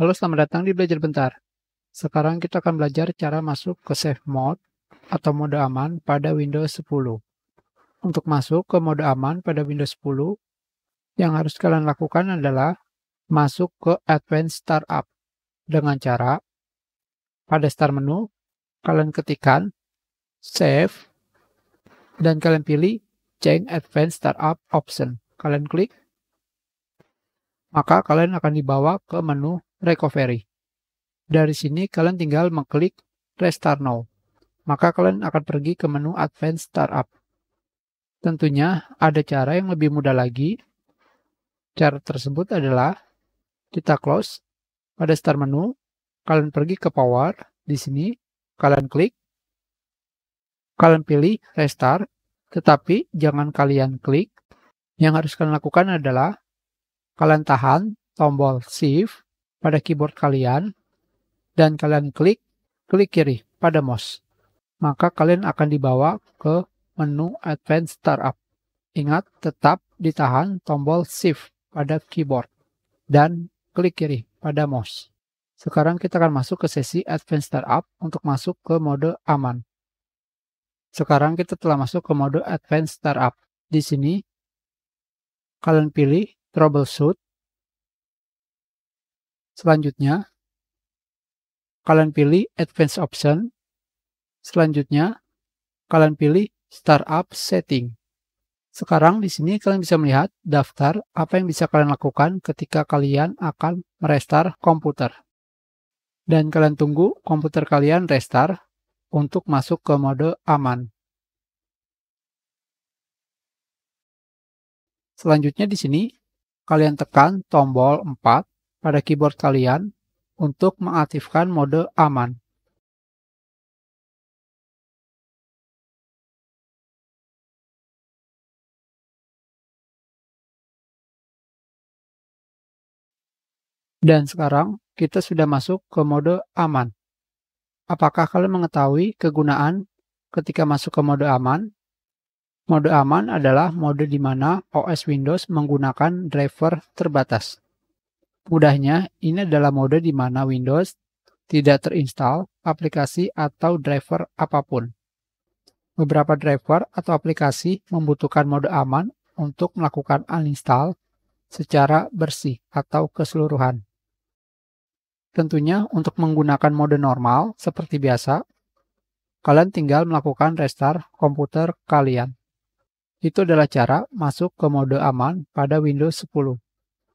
Halo, selamat datang di Belajar Bentar. Sekarang kita akan belajar cara masuk ke Safe Mode atau mode aman pada Windows 10. Untuk masuk ke mode aman pada Windows 10, yang harus kalian lakukan adalah masuk ke Advanced Startup dengan cara pada start menu, kalian ketikkan Save dan kalian pilih Change Advanced Startup Option. Kalian klik, maka kalian akan dibawa ke menu recovery. Dari sini kalian tinggal mengklik restart now. Maka kalian akan pergi ke menu advanced startup. Tentunya ada cara yang lebih mudah lagi. Cara tersebut adalah kita close pada start menu, kalian pergi ke power di sini, kalian klik, kalian pilih restart, tetapi jangan kalian klik. Yang harus kalian lakukan adalah kalian tahan tombol shift pada keyboard kalian dan kalian klik klik kiri pada mouse. Maka kalian akan dibawa ke menu Advanced Startup. Ingat, tetap ditahan tombol Shift pada keyboard dan klik kiri pada mouse. Sekarang kita akan masuk ke sesi Advanced Startup untuk masuk ke mode aman. Sekarang kita telah masuk ke mode Advanced Startup. Di sini, kalian pilih Troubleshoot Selanjutnya, kalian pilih Advanced Option. Selanjutnya, kalian pilih Startup Setting. Sekarang di sini kalian bisa melihat daftar apa yang bisa kalian lakukan ketika kalian akan merestar komputer. Dan kalian tunggu komputer kalian restart untuk masuk ke mode aman. Selanjutnya di sini, kalian tekan tombol 4 pada keyboard kalian untuk mengaktifkan mode aman. Dan sekarang kita sudah masuk ke mode aman. Apakah kalian mengetahui kegunaan ketika masuk ke mode aman? Mode aman adalah mode di mana OS Windows menggunakan driver terbatas. Mudahnya, ini adalah mode di mana Windows tidak terinstall aplikasi atau driver apapun. Beberapa driver atau aplikasi membutuhkan mode aman untuk melakukan uninstall secara bersih atau keseluruhan. Tentunya untuk menggunakan mode normal seperti biasa, kalian tinggal melakukan restart komputer kalian. Itu adalah cara masuk ke mode aman pada Windows 10.